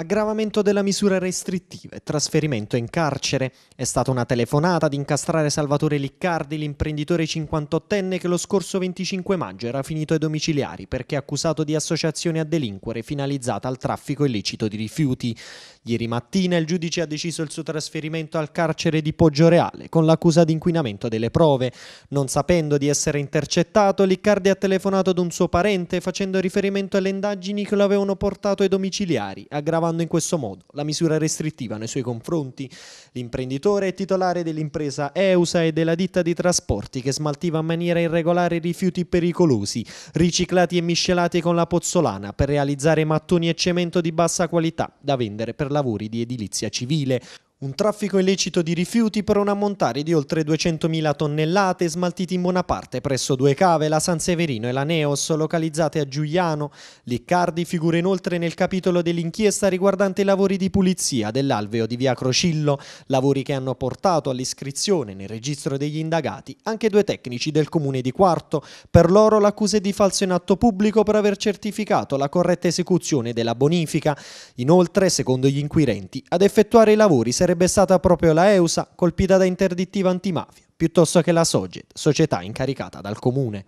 Aggravamento della misura restrittiva e trasferimento in carcere. È stata una telefonata ad incastrare Salvatore Liccardi, l'imprenditore 58enne che lo scorso 25 maggio era finito ai domiciliari perché accusato di associazione a delinquere finalizzata al traffico illecito di rifiuti. Ieri mattina il giudice ha deciso il suo trasferimento al carcere di Poggio Reale con l'accusa di inquinamento delle prove. Non sapendo di essere intercettato, Liccardi ha telefonato ad un suo parente facendo riferimento alle indagini che lo avevano portato ai domiciliari, aggravando attuando in questo modo. La misura restrittiva nei suoi confronti. L'imprenditore è titolare dell'impresa EUSA e della ditta di trasporti che smaltiva in maniera irregolare rifiuti pericolosi, riciclati e miscelati con la pozzolana per realizzare mattoni e cemento di bassa qualità da vendere per lavori di edilizia civile. Un traffico illecito di rifiuti per un ammontare di oltre 200.000 tonnellate smaltiti in buona parte presso due cave, la San Severino e la Neos, localizzate a Giuliano. Liccardi figura inoltre nel capitolo dell'inchiesta riguardante i lavori di pulizia dell'alveo di Via Crocillo, lavori che hanno portato all'iscrizione nel registro degli indagati anche due tecnici del comune di Quarto. Per loro l'accusa è di falso in atto pubblico per aver certificato la corretta esecuzione della bonifica. Inoltre, secondo gli inquirenti, ad effettuare i lavori serve sarebbe stata proprio la EUSA colpita da interdittiva antimafia, piuttosto che la SOGET, società incaricata dal comune.